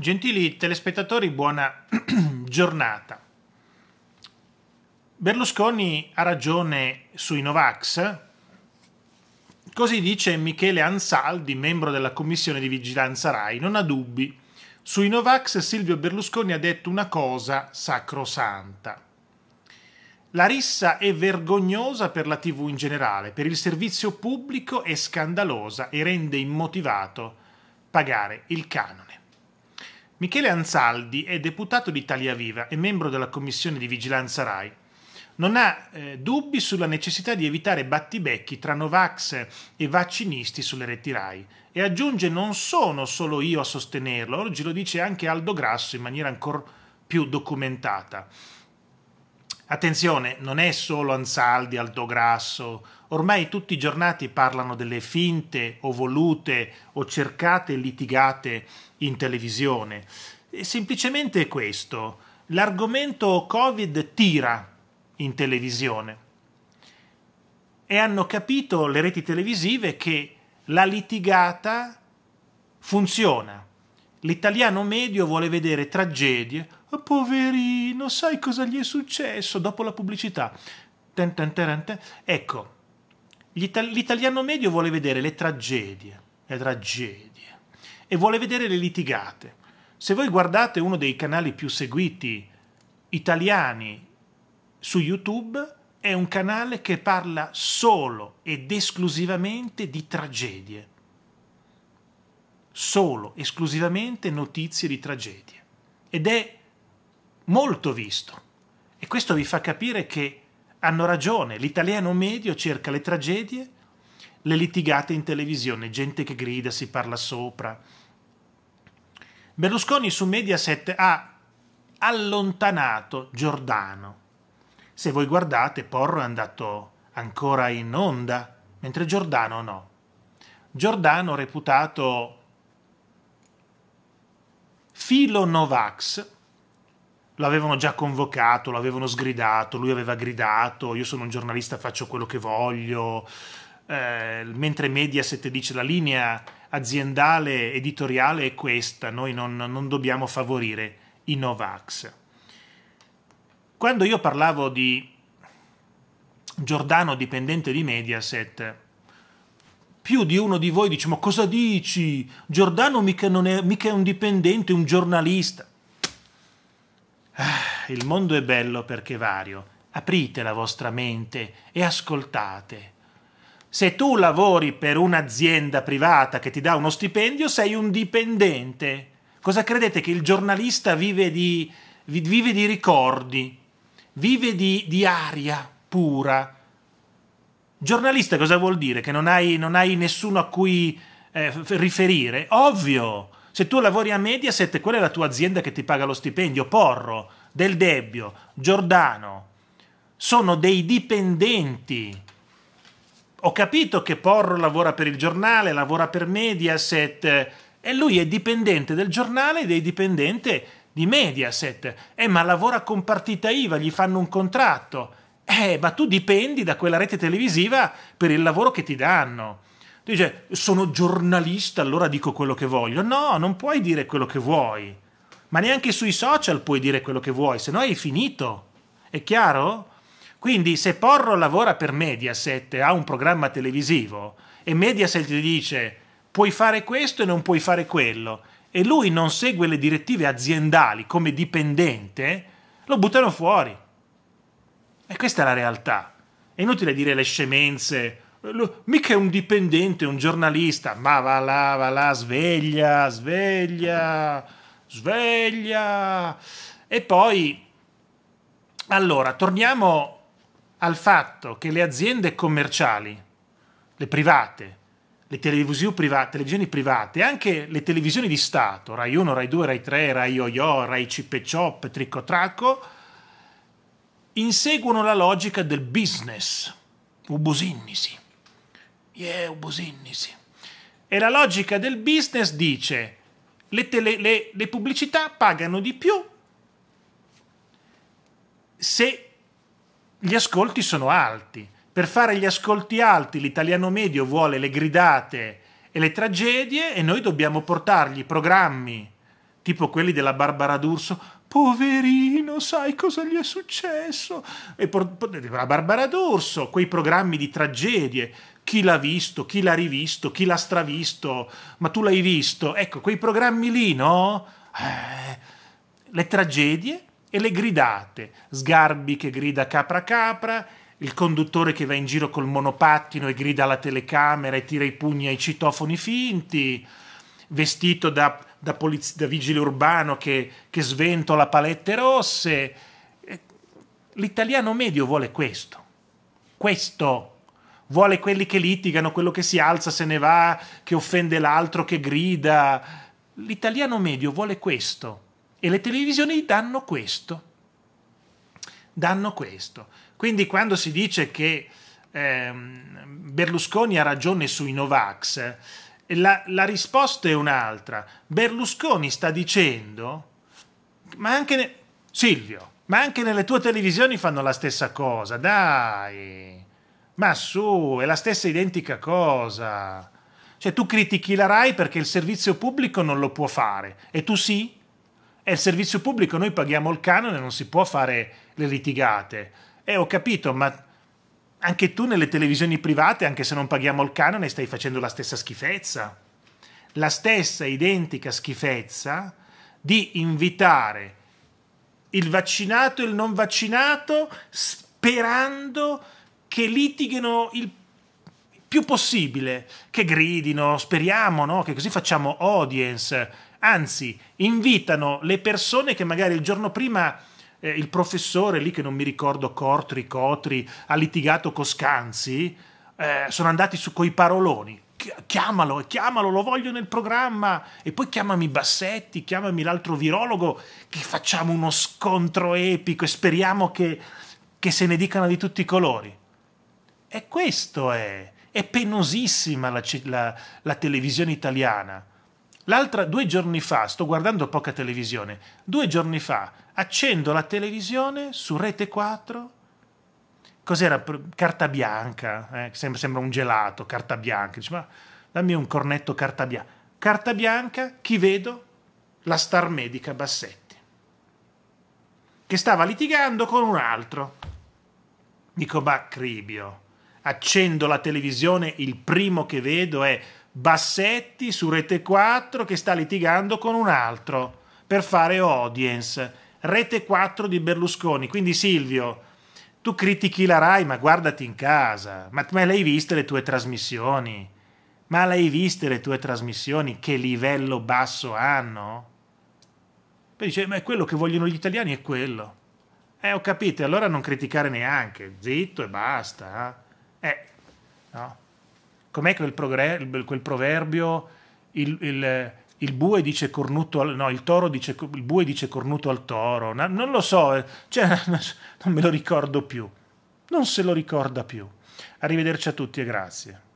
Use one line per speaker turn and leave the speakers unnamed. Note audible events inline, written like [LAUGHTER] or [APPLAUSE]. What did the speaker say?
Gentili telespettatori, buona [CLEARS THROAT] giornata. Berlusconi ha ragione sui Novax? Così dice Michele Ansaldi, membro della commissione di vigilanza RAI, non ha dubbi. Sui Novax Silvio Berlusconi ha detto una cosa sacrosanta. La rissa è vergognosa per la TV in generale, per il servizio pubblico è scandalosa e rende immotivato pagare il canone. Michele Anzaldi è deputato di Italia Viva e membro della commissione di vigilanza RAI. Non ha eh, dubbi sulla necessità di evitare battibecchi tra Novax e vaccinisti sulle reti RAI e aggiunge non sono solo io a sostenerlo, oggi lo dice anche Aldo Grasso in maniera ancora più documentata. Attenzione, non è solo Ansaldi, Grasso. ormai tutti i giornati parlano delle finte o volute o cercate litigate in televisione. È semplicemente questo, l'argomento Covid tira in televisione e hanno capito le reti televisive che la litigata funziona. L'italiano medio vuole vedere tragedie, Poverino, sai cosa gli è successo dopo la pubblicità? Ten ten ten ecco, l'italiano medio vuole vedere le tragedie, le tragedie, e vuole vedere le litigate. Se voi guardate uno dei canali più seguiti italiani su YouTube, è un canale che parla solo ed esclusivamente di tragedie. Solo, esclusivamente notizie di tragedie. Ed è molto visto. E questo vi fa capire che hanno ragione, l'italiano medio cerca le tragedie, le litigate in televisione, gente che grida, si parla sopra. Berlusconi su Mediaset ha allontanato Giordano. Se voi guardate, Porro è andato ancora in onda, mentre Giordano no. Giordano reputato filo Novax, l'avevano già convocato, l'avevano sgridato, lui aveva gridato, io sono un giornalista, faccio quello che voglio. Eh, mentre Mediaset dice la linea aziendale editoriale è questa, noi non, non dobbiamo favorire i Novax. Quando io parlavo di Giordano dipendente di Mediaset, più di uno di voi dice ma cosa dici? Giordano mica, non è, mica è un dipendente, è un giornalista. Il mondo è bello perché vario. Aprite la vostra mente e ascoltate. Se tu lavori per un'azienda privata che ti dà uno stipendio, sei un dipendente. Cosa credete che il giornalista vive di, vive di ricordi, vive di, di aria pura? Giornalista cosa vuol dire? Che non hai, non hai nessuno a cui eh, riferire? Ovvio! Se tu lavori a Mediaset, quella è la tua azienda che ti paga lo stipendio, porro. Del Debbio, Giordano, sono dei dipendenti. Ho capito che Porro lavora per il giornale, lavora per Mediaset e lui è dipendente del giornale ed è dipendente di Mediaset. Eh, ma lavora con partita IVA, gli fanno un contratto. Eh, ma tu dipendi da quella rete televisiva per il lavoro che ti danno. Tu dici, sono giornalista, allora dico quello che voglio. No, non puoi dire quello che vuoi ma neanche sui social puoi dire quello che vuoi, se no hai finito. È chiaro? Quindi se Porro lavora per Mediaset, ha un programma televisivo e Mediaset gli dice puoi fare questo e non puoi fare quello, e lui non segue le direttive aziendali come dipendente, lo buttano fuori. E questa è la realtà. È inutile dire le scemenze. Mica è un dipendente, un giornalista, ma va là, va là, sveglia, sveglia sveglia. E poi, allora, torniamo al fatto che le aziende commerciali, le private, le televisioni private, televisioni private, anche le televisioni di Stato, Rai 1, Rai 2, Rai 3, Rai Yo-Yo, Rai e Chop, Tricco Tracco, inseguono la logica del business, ubosinnisi. Yeah, ubosinnisi. E la logica del business dice le, tele, le, le pubblicità pagano di più se gli ascolti sono alti. Per fare gli ascolti alti l'italiano medio vuole le gridate e le tragedie e noi dobbiamo portargli programmi tipo quelli della Barbara D'Urso. Poverino, sai cosa gli è successo? E por- la Barbara D'Urso, quei programmi di tragedie, chi l'ha visto, chi l'ha rivisto, chi l'ha stravisto, ma tu l'hai visto. Ecco, quei programmi lì, no? Eh, le tragedie e le gridate. Sgarbi che grida capra capra, il conduttore che va in giro col monopattino e grida alla telecamera e tira i pugni ai citofoni finti, vestito da, da, da vigile urbano che, che sventola palette rosse. Eh, l'italiano medio vuole questo. Questo vuole quelli che litigano, quello che si alza, se ne va, che offende l'altro, che grida. L'italiano medio vuole questo e le televisioni danno questo. Danno questo. Quindi quando si dice che ehm, Berlusconi ha ragione sui Novax, la, la risposta è un'altra. Berlusconi sta dicendo, ma anche ne- Silvio, ma anche nelle tue televisioni fanno la stessa cosa, dai. Ma su, è la stessa identica cosa. Cioè tu critichi la RAI perché il servizio pubblico non lo può fare e tu sì? È il servizio pubblico, noi paghiamo il canone, non si può fare le litigate. E eh, ho capito, ma anche tu nelle televisioni private, anche se non paghiamo il canone, stai facendo la stessa schifezza. La stessa identica schifezza di invitare il vaccinato e il non vaccinato sperando che litighino il più possibile, che gridino, speriamo, no? che così facciamo audience, anzi invitano le persone che magari il giorno prima eh, il professore lì che non mi ricordo Cortri, Cotri, ha litigato con Scanzi, eh, sono andati su coi paroloni. Chiamalo, chiamalo, lo voglio nel programma. E poi chiamami Bassetti, chiamami l'altro virologo, che facciamo uno scontro epico e speriamo che, che se ne dicano di tutti i colori. E questo è. È penosissima la, la, la televisione italiana. L'altra, due giorni fa, sto guardando poca televisione, due giorni fa accendo la televisione su Rete 4 cos'era? Carta bianca, eh? sembra, un gelato, carta bianca. Dice, ma dammi un cornetto carta bianca. Carta bianca, chi vedo? La star medica Bassetti, che stava litigando con un altro. Dico, ma Cribio, accendo la televisione, il primo che vedo è Bassetti su Rete 4 che sta litigando con un altro per fare audience. Rete 4 di Berlusconi. Quindi Silvio, tu critichi la RAI, ma guardati in casa. Ma, ma l'hai viste le tue trasmissioni? Ma l'hai viste le tue trasmissioni? Che livello basso hanno? Poi dice, ma è quello che vogliono gli italiani è quello. Eh, ho capito, allora non criticare neanche. Zitto e basta. Eh? Eh, no? Com'è quel, progre- quel proverbio? Il, il, il, bue dice cornuto al, no, il toro dice, il bue dice cornuto al toro. No, non lo so, eh. cioè, [LAUGHS] non me lo ricordo più. Non se lo ricorda più. Arrivederci a tutti e grazie.